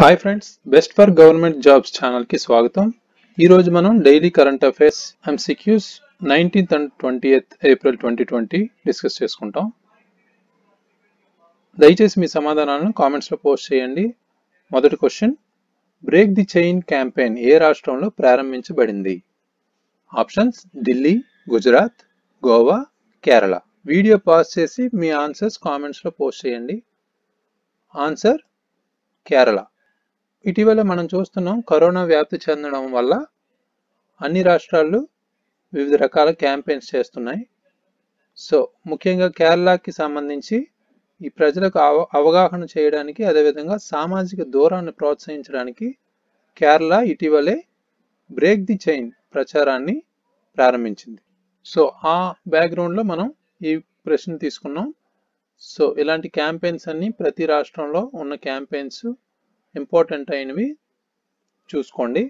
hi friends best for government jobs ఛానల్కి స్వాగతం ఈరోజు మనం daily current affairs MCQs nineteenth and twenty eighth April twenty twenty discuss చేసుకుంటాం దయచేసి మీ సమాధానాలను కామెంట్స్లో పోస్ట్ చేయండి మొదటి question break the chain campaign ఏ రాష్ట్రంలో ప్రారంభించబడింది options Delhi Gujarat Goa Kerala video pass చేసి మీ ఆన్సర్స్ కామెంట్స్లో పోస్ట్ చేయండి ఆన్సర్ కేరళ ఇటీవల మనం చూస్తున్నాం కరోనా వ్యాప్తి చెందడం వల్ల అన్ని రాష్ట్రాలు వివిధ రకాల క్యాంపెయిన్స్ చేస్తున్నాయి సో ముఖ్యంగా కేరళకి సంబంధించి ఈ ప్రజలకు అవ అవగాహన చేయడానికి అదేవిధంగా సామాజిక దూరాన్ని ప్రోత్సహించడానికి కేరళ ఇటీవలే బ్రేక్ ది చైన్ ప్రచారాన్ని ప్రారంభించింది సో ఆ బ్యాక్గ్రౌండ్లో మనం ఈ ప్రశ్న తీసుకున్నాం సో ఇలాంటి క్యాంపెయిన్స్ అన్ని ప్రతి రాష్ట్రంలో ఉన్న క్యాంపెయిన్స్ ఇంపార్టెంట్ అయినవి చూసుకోండి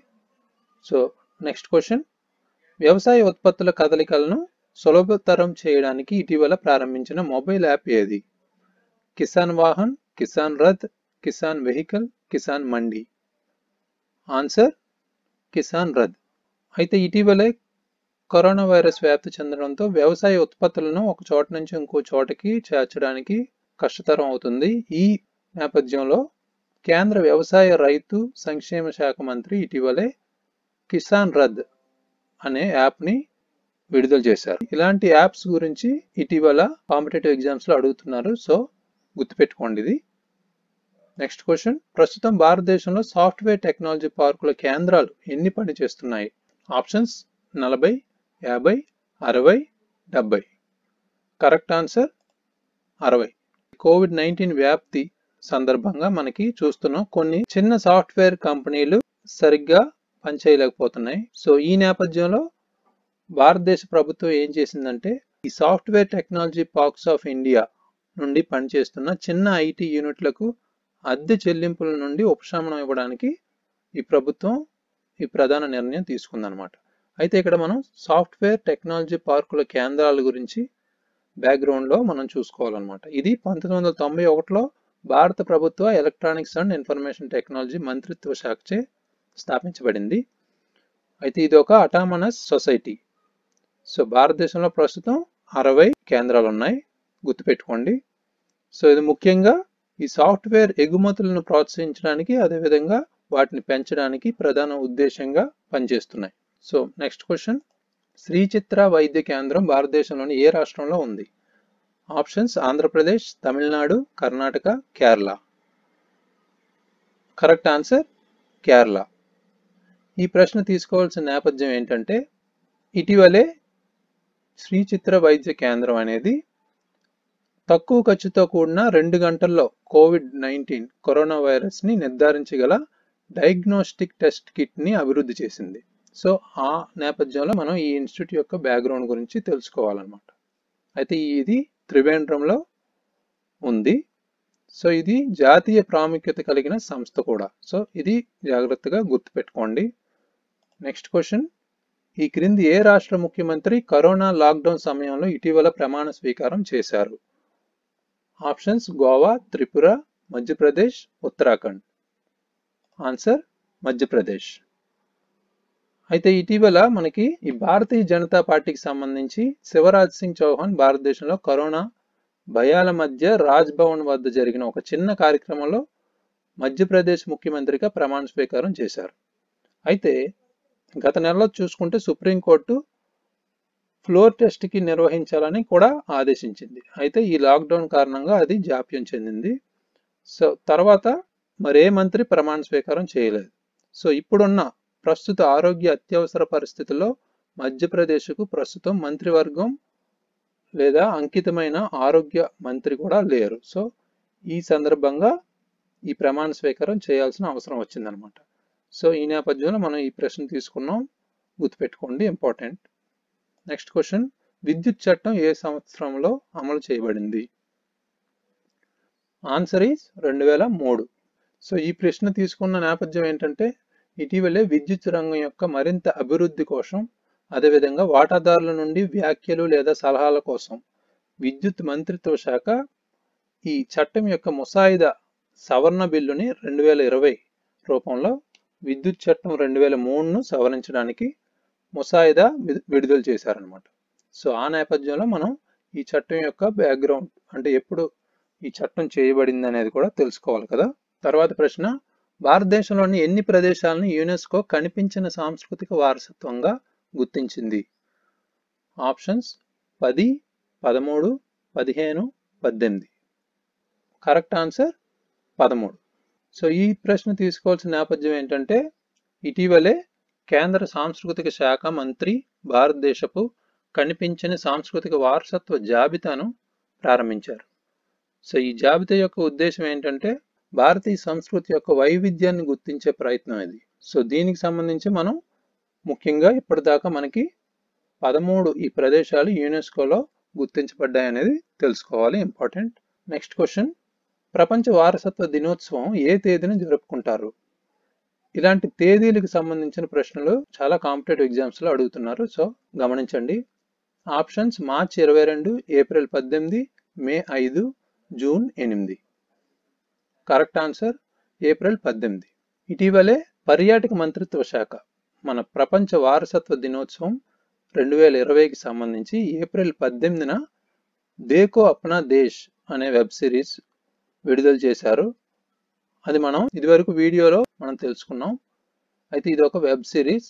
సో నెక్స్ట్ క్వశ్చన్ వ్యవసాయ ఉత్పత్తుల కదలికలను సులభతరం చేయడానికి ఇటీవల ప్రారంభించిన మొబైల్ యాప్ ఏది కిసాన్ వాహన్ కిసాన్ రథ్ కిసాన్ వెహికల్ కిసాన్ మండి ఆన్సర్ కిసాన్ రథ్ అయితే ఇటీవలే కరోనా వైరస్ వ్యాప్తి చెందడంతో వ్యవసాయ ఉత్పత్తులను ఒక చోట నుంచి ఇంకో చోటకి చేర్చడానికి కష్టతరం అవుతుంది ఈ నేపథ్యంలో కేంద్ర వ్యవసాయ రైతు సంక్షేమ శాఖ మంత్రి ఇటీవలే కిసాన్ రద్ అనే యాప్ని విడుదల చేశారు ఇలాంటి యాప్స్ గురించి ఇటీవల కాంపిటేటివ్ ఎగ్జామ్స్లో అడుగుతున్నారు సో గుర్తుపెట్టుకోండి ఇది నెక్స్ట్ క్వశ్చన్ ప్రస్తుతం భారతదేశంలో సాఫ్ట్వేర్ టెక్నాలజీ పార్కుల కేంద్రాలు ఎన్ని పని చేస్తున్నాయి ఆప్షన్స్ నలభై యాభై అరవై డెబ్బై కరెక్ట్ ఆన్సర్ అరవై కోవిడ్ నైన్టీన్ వ్యాప్తి సందర్భంగా మనకి చూస్తున్నాం కొన్ని చిన్న సాఫ్ట్వేర్ కంపెనీలు సరిగ్గా పనిచేయలేకపోతున్నాయి సో ఈ నేపథ్యంలో భారతదేశ ప్రభుత్వం ఏం చేసిందంటే ఈ software technology parks of India నుండి పనిచేస్తున్న చిన్న ఐటీ యూనిట్లకు అద్దె చెల్లింపుల నుండి ఉపశమనం ఇవ్వడానికి ఈ ప్రభుత్వం ఈ ప్రధాన నిర్ణయం తీసుకుందనమాట అయితే ఇక్కడ మనం సాఫ్ట్వేర్ టెక్నాలజీ పార్కుల కేంద్రాల గురించి బ్యాక్గ్రౌండ్లో మనం చూసుకోవాలన్నమాట ఇది పంతొమ్మిది వందల తొంభై ఒకటిలో భారత ప్రభుత్వ ఎలక్ట్రానిక్స్ అండ్ ఇన్ఫర్మేషన్ టెక్నాలజీ మంత్రిత్వ శాఖచే స్థాపించబడింది అయితే ఇది ఒక అటామనస్ సొసైటీ సో భారతదేశంలో ప్రస్తుతం అరవై కేంద్రాలు ఉన్నాయి గుర్తుపెట్టుకోండి సో ఇది ముఖ్యంగా ఈ సాఫ్ట్వేర్ ఎగుమతులను ప్రోత్సహించడానికి అదేవిధంగా వాటిని పెంచడానికి ప్రధాన ఉద్దేశంగా పనిచేస్తున్నాయి so next question Shri Chitra Vaidya Kendram భారతదేశంలోని ఏ రాష్ట్రంలో ఉంది options Andhra Pradesh Tamil Nadu Karnataka Kerala correct answer Kerala ఈ ప్రశ్న తీసుకోవాల్సిన నేపథ్యం ఏంటంటే ఇటీవలే శ్రీ చిత్ర వైద్య కేంద్రం అనేది తక్కువ ఖర్చుతో కూడిన రెండు గంటల్లో కోవిడ్ నైన్టీన్ కరోనా వైరస్ని నిర్ధారించగల డయాగ్నోస్టిక్ టెస్ట్ కిట్ని అభివృద్ధి చేసింది సో ఆ నేపథ్యంలో మనం ఈ ఇన్స్టిట్యూట్ యొక్క బ్యాక్గ్రౌండ్ గురించి తెలుసుకోవాలన్నమాట అయితే ఇది త్రివేంద్రంలో ఉంది సో ఇది జాతీయ ప్రాముఖ్యత కలిగిన సంస్థ కూడా సో ఇది జాగ్రత్తగా గుర్తుపెట్టుకోండి నెక్స్ట్ క్వశ్చన్ ఈ క్రింది ఏ రాష్ట్ర ముఖ్యమంత్రి కరోనా లాక్డౌన్ సమయంలో ఇటీవల ప్రమాణ స్వీకారం చేశారు ఆప్షన్స్ గోవా త్రిపుర మధ్యప్రదేశ్ ఉత్తరాఖండ్ ఆన్సర్ మధ్యప్రదేశ్ అయితే ఇటీవల మనకి ఈ భారతీయ జనతా పార్టీకి సంబంధించి శివరాజ్ సింగ్ చౌహాన్ భారతదేశంలో కరోనా భయాల మధ్య రాజ్ భవన్ వద్ద జరిగిన ఒక చిన్న కార్యక్రమంలో మధ్యప్రదేశ్ ముఖ్యమంత్రిగా ప్రమాణ స్వీకారం చేశారు అయితే గత నెలలో చూసుకుంటే సుప్రీంకోర్టు ఫ్లోర్ టెస్ట్కి నిర్వహించాలని కూడా ఆదేశించింది అయితే ఈ లాక్డౌన్ కారణంగా అది జాప్యం చెందింది సో తర్వాత మరే మంత్రి ప్రమాణ స్వీకారం చేయలేదు సో ఇప్పుడున్న ప్రస్తుత ఆరోగ్య అత్యవసర పరిస్థితుల్లో మధ్యప్రదేశ్కు ప్రస్తుతం మంత్రివర్గం లేదా అంకితమైన ఆరోగ్య మంత్రి కూడా లేరు సో ఈ సందర్భంగా ఈ ప్రమాణ స్వీకారం చేయాల్సిన అవసరం వచ్చిందనమాట సో ఈ నేపథ్యంలో మనం ఈ ప్రశ్న తీసుకున్నాం గుర్తుపెట్టుకోండి ఇంపార్టెంట్ నెక్స్ట్ క్వశ్చన్ విద్యుత్ చట్టం ఏ సంవత్సరంలో అమలు చేయబడింది ఆన్సర్ ఈజ్ రెండు వేల మూడు సో ఈ ప్రశ్న తీసుకున్న నేపథ్యం ఏంటంటే ఇటీవలే విద్యుత్ రంగం యొక్క మరింత అభివృద్ధి కోసం అదేవిధంగా వాటాదారుల నుండి వ్యాఖ్యలు లేదా సలహాల కోసం విద్యుత్ మంత్రిత్వ శాఖ ఈ చట్టం యొక్క ముసాయిదా సవరణ బిల్లుని రెండు వేల ఇరవై రూపంలో విద్యుత్ చట్టం రెండు వేల మూడును సవరించడానికి ముసాయిదా విడుదల చేశారనమాట సో ఆ నేపథ్యంలో మనం ఈ చట్టం యొక్క బ్యాక్గ్రౌండ్ అంటే ఎప్పుడు ఈ చట్టం చేయబడింది అనేది కూడా తెలుసుకోవాలి కదా తర్వాత ప్రశ్న భారతదేశంలోని ఎన్ని ప్రదేశాలను యునెస్కో కనిపించిన సాంస్కృతిక వారసత్వంగా గుర్తించింది ఆప్షన్స్ పది పదమూడు పదిహేను పద్దెనిమిది కరెక్ట్ ఆన్సర్ పదమూడు సో ఈ ప్రశ్న తీసుకోవాల్సిన నేపథ్యం ఏంటంటే ఇటీవలే కేంద్ర సాంస్కృతిక శాఖ మంత్రి భారతదేశపు కనిపించని సాంస్కృతిక వారసత్వ జాబితాను ప్రారంభించారు సో ఈ జాబితా యొక్క ఉద్దేశం ఏంటంటే భారతీయ సంస్కృతి యొక్క వైవిధ్యాన్ని గుర్తించే ప్రయత్నం ఇది సో దీనికి సంబంధించి మనం ముఖ్యంగా ఇప్పటిదాకా మనకి పదమూడు ఈ ప్రదేశాలు యునెస్కోలో గుర్తించబడ్డాయి అనేది తెలుసుకోవాలి ఇంపార్టెంట్ నెక్స్ట్ క్వశ్చన్ ప్రపంచ వారసత్వ దినోత్సవం ఏ తేదీన జరుపుకుంటారు ఇలాంటి తేదీలకు సంబంధించిన ప్రశ్నలు చాలా కాంపిటేటివ్ ఎగ్జామ్స్లో అడుగుతున్నారు సో గమనించండి ఆప్షన్స్ మార్చ్ ఇరవై రెండు ఏప్రిల్ పద్దెనిమిది మే ఐదు జూన్ ఎనిమిది కరెక్ట్ ఆన్సర్ ఏప్రిల్ పద్దెనిమిది ఇటీవలే పర్యాటక మంత్రిత్వ శాఖ మన ప్రపంచ వారసత్వ దినోత్సవం రెండు వేల ఇరవైకి సంబంధించి ఏప్రిల్ పద్దెనిమిదిన దేకో అప్నా దేశ్ అనే వెబ్ సిరీస్ విడుదల చేశారు అది మనం ఇదివరకు వీడియోలో మనం తెలుసుకున్నాం అయితే ఇది ఒక వెబ్ సిరీస్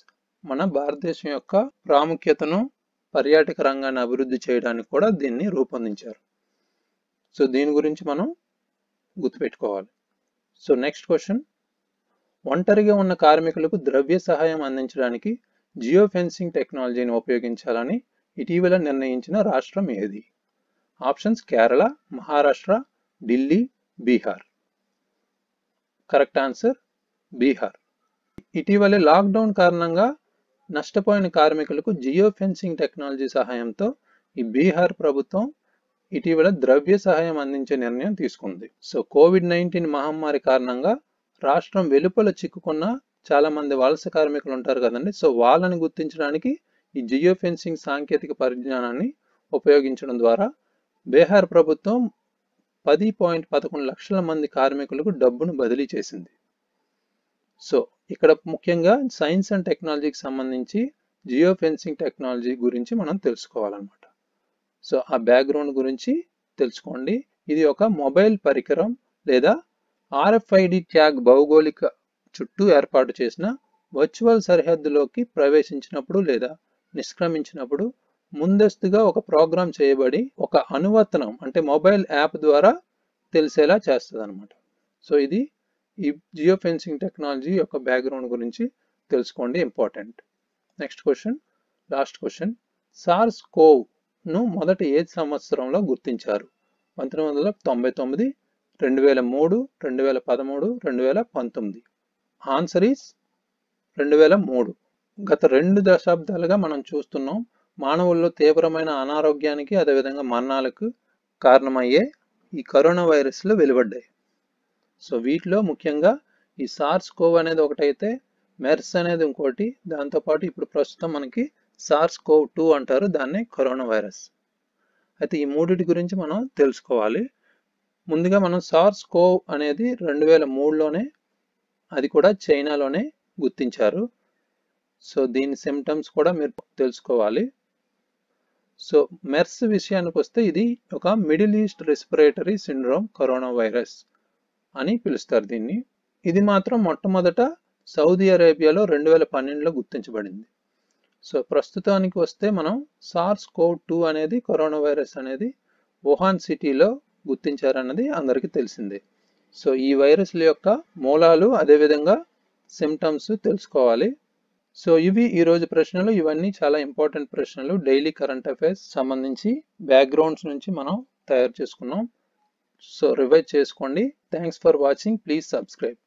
మన భారతదేశం యొక్క ప్రాముఖ్యతను పర్యాటక రంగాన్ని అభివృద్ధి చేయడానికి కూడా దీన్ని రూపొందించారు సో దీని గురించి మనం గుర్తుపెట్టుకోవాలి సో నెక్స్ట్ క్వశ్చన్ ఒంటరిగా ఉన్న కార్మికులకు ద్రవ్య సహాయం అందించడానికి జియో ఫెన్సింగ్ టెక్నాలజీని ఉపయోగించాలని ఇటీవల నిర్ణయించిన రాష్ట్రం ఏది options Kerala Maharashtra Delhi Bihar correct answer Bihar ఇటీవలే లాక్డౌన్ కారణంగా నష్టపోయిన కార్మికులకు జియో ఫెన్సింగ్ టెక్నాలజీ సహాయంతో ఈ బీహార్ ప్రభుత్వం ఇటీవల ద్రవ్య సహాయం అందించే నిర్ణయం తీసుకుంది సో కోవిడ్ నైన్టీన్ మహమ్మారి కారణంగా రాష్ట్రం వెలుపల చిక్కుకున్న చాలా మంది వలస కార్మికులు ఉంటారు కదండి సో వాళ్ళని గుర్తించడానికి ఈ జియో ఫెన్సింగ్ సాంకేతిక పరిజ్ఞానాన్ని ఉపయోగించడం ద్వారా బీహార్ ప్రభుత్వం పది పాయింట్ పదకొండు లక్షల మంది కార్మికులకు డబ్బును బదిలీ చేసింది సో ఇక్కడ ముఖ్యంగా సైన్స్ అండ్ టెక్నాలజీకి సంబంధించి జియో ఫెన్సింగ్ టెక్నాలజీ గురించి మనం తెలుసుకోవాలన్నమాట సో ఆ బ్యాక్గ్రౌండ్ గురించి తెలుసుకోండి ఇది ఒక మొబైల్ పరికరం లేదా ఆర్ఎఫ్ఐడి ట్యాగ్ భౌగోళిక చుట్టూ ఏర్పాటు చేసిన వర్చువల్ సరిహద్దులోకి ప్రవేశించినప్పుడు లేదా నిష్క్రమించినప్పుడు ముందస్తుగా ఒక ప్రోగ్రామ్ చేయబడి ఒక అనువర్తనం అంటే మొబైల్ యాప్ ద్వారా తెలిసేలా చేస్తుంది అనమాట సో ఇది ఈ జియో ఫెన్సింగ్ టెక్నాలజీ యొక్క బ్యాక్గ్రౌండ్ గురించి తెలుసుకోండి important next question last question SARS CoV ను మొదటి ఏ సంవత్సరంలో గుర్తించారు పంతొమ్మిది వందల తొంభై తొమ్మిది రెండు వేల మూడు రెండు వేల పదమూడు రెండు వేల పంతొమ్మిది ఆన్సర్ ఈస్ రెండు వేల మూడు గత రెండు దశాబ్దాలుగా మనం చూస్తున్నాం మానవుల్లో తీవ్రమైన అనారోగ్యానికి అదేవిధంగా మరణాలకు కారణమయ్యే ఈ కరోనా వైరస్లు వెలువడ్డాయి సో వీటిలో ముఖ్యంగా ఈ సార్స్ కోవ్ అనేది ఒకటైతే మెర్స్ అనేది ఇంకోటి దాంతోపాటు ఇప్పుడు ప్రస్తుతం మనకి సార్స్ కోవ్ టూ అంటారు దాన్ని కరోనా వైరస్ అయితే ఈ మూడింటి గురించి మనం తెలుసుకోవాలి ముందుగా మనం సార్స్ కోవ్ అనేది రెండు వేల మూడులోనే అది కూడా చైనాలోనే గుర్తించారు సో దీని సిమ్టమ్స్ కూడా మీరు తెలుసుకోవాలి సో మెర్స్ విషయానికి వస్తే ఇది ఒక Middle East respiratory syndrome corona virus అని పిలుస్తారు దీన్ని ఇది మాత్రం మొట్టమొదట సౌదీ అరేబియాలో రెండు వేల పన్నెండులో గుర్తించబడింది సో ప్రస్తుతానికి వస్తే మనం సార్స్ కోవ్ టూ అనేది కరోనా వైరస్ అనేది వుహాన్ సిటీలో గుర్తించారన్నది అందరికీ తెలిసిందే సో ఈ వైరస్ల యొక్క మూలాలు అదేవిధంగా సిమ్టమ్స్ తెలుసుకోవాలి సో ఇవి ఈరోజు ప్రశ్నలు ఇవన్నీ చాలా ఇంపార్టెంట్ ప్రశ్నలు డైలీ కరెంట్ అఫైర్స్ సంబంధించి బ్యాక్గ్రౌండ్స్ నుంచి మనం తయారు చేసుకున్నాం సో రివైజ్ చేసుకోండి thanks for watching please subscribe